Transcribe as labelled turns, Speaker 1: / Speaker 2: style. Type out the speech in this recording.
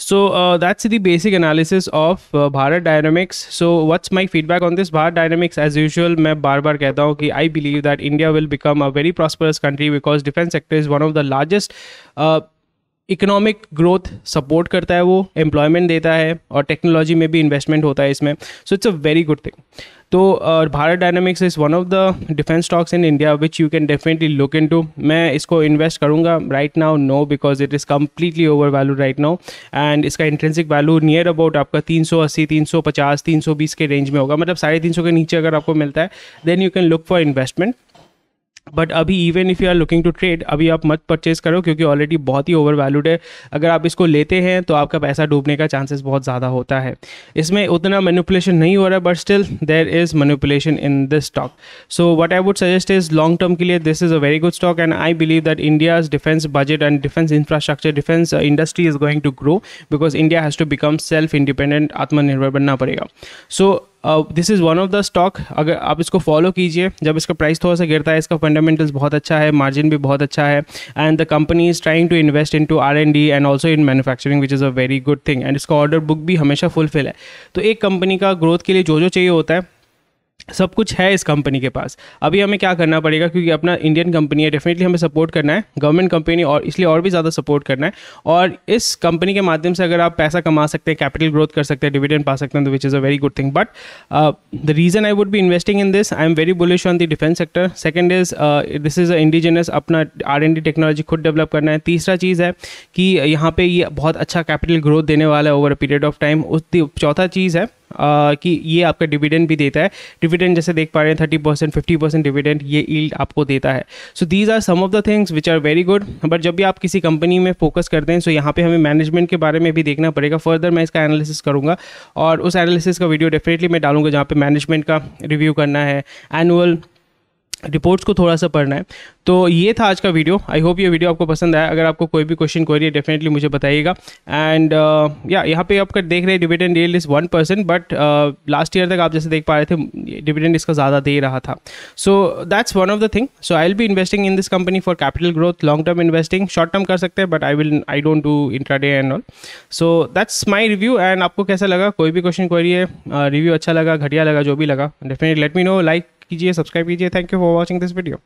Speaker 1: So uh, that's the basic analysis of uh, Bharat Dynamics. So what's my feedback on this Bharat Dynamics? As usual, मैं बार बार कहता हूँ कि I believe that India will become a very prosperous country because defense sector is one of the largest uh, economic growth support करता है वो employment देता है और टेक्नोलॉजी में भी इन्वेस्टमेंट होता है इसमें so it's a very good thing तो Bharat dynamics is one of the defence stocks in India which you can definitely look into मैं इसको इन्वेस्ट करूँगा right now no because it is completely over value right now and इसका intrinsic value near about आपका तीन तीन सौ सौ अस्सी पचास तीन सौ बीस के रेंज में होगा मतलब साढ़े तीन सौ के नीचे अगर आपको मिलता है then you can look for investment but अभी even if you are looking to trade अभी आप मत परचेज करो क्योंकि ऑलरेडी बहुत ही ओवर वैल्यूड है अगर आप इसको लेते हैं तो आपका पैसा डूबने का चांसेस बहुत ज़्यादा होता है इसमें उतना मैनिपुलेशन नहीं हो रहा but still there is manipulation in this stock so what I would suggest is long term के लिए this is a very good stock and I believe that India's defence budget and defence infrastructure defence industry is going to grow because India has to become self independent आत्मनिर्भर बनना पड़ेगा so so, this is one of the stock अगर आप इसको follow कीजिए जब इसका price थोड़ा सा गिरता है इसका फंडामेंटल्स बहुत अच्छा है मार्जिन भी बहुत अच्छा है and the company is trying to invest into R and D and also in manufacturing which is a very good thing and इसका ऑर्डर बुक भी हमेशा फुलफिल है तो एक कंपनी का ग्रोथ के लिए जो जो चाहिए होता है सब कुछ है इस कंपनी के पास अभी हमें क्या करना पड़ेगा क्योंकि अपना इंडियन कंपनी है डेफिनेटली हमें सपोर्ट करना है गवर्नमेंट कंपनी और इसलिए और भी ज़्यादा सपोर्ट करना है और इस कंपनी के माध्यम से अगर आप पैसा कमा सकते हैं कैपिटल ग्रोथ कर सकते हैं डिविडेंड पा सकते हैं तो which is a very good thing but the reason I would be investing in this I am very bullish on the defence sector second is this is a indigenous अपना R N D technology खुद develop करना है तीसरा चीज़ है कि यहाँ पर ये बहुत अच्छा कैपिटल ग्रोथ देने वाला है over a period of time उस चौथा चीज़ है कि ये आपका डिविडेंड भी देता है डिविडेंड जैसे देख पा रहे हैं thirty percent fifty percent dividend ये ईल्ड आपको देता है so these are some of the things which are very good but जब भी आप किसी कंपनी में फोकस करते हैं सो so यहाँ पे हमें मैनेजमेंट के बारे में भी देखना पड़ेगा फर्दर मैं इसका एनालिसिस करूँगा और उस एनालिसिस का वीडियो डेफिनेटली मैं डालूंगा जहाँ पे मैनेजमेंट का रिव्यू करना है एनुअल रिपोर्ट्स को थोड़ा सा पढ़ना है तो ये था आज का वीडियो आई होप ये वीडियो आपको पसंद आया अगर आपको कोई भी क्वेश्चन क्वेरी है डेफिनेटली मुझे बताइएगा एंड या uh, यहाँ पे आपका देख रहे हैं dividend real is one percent but last year तक आप जैसे देख पा रहे थे डिविडेंड इसका ज़्यादा दे रहा था so that's one of the thing so I will be investing in this company for capital growth long term investing short term कर सकते हैं but I will I don't do intraday and all so that's my review and आपको कैसा लगा कोई भी question query है review uh, अच्छा लगा घटिया लगा जो भी लगा definitely let me know like कीजिए सब्सक्राइब कीजिए thank you for watching this video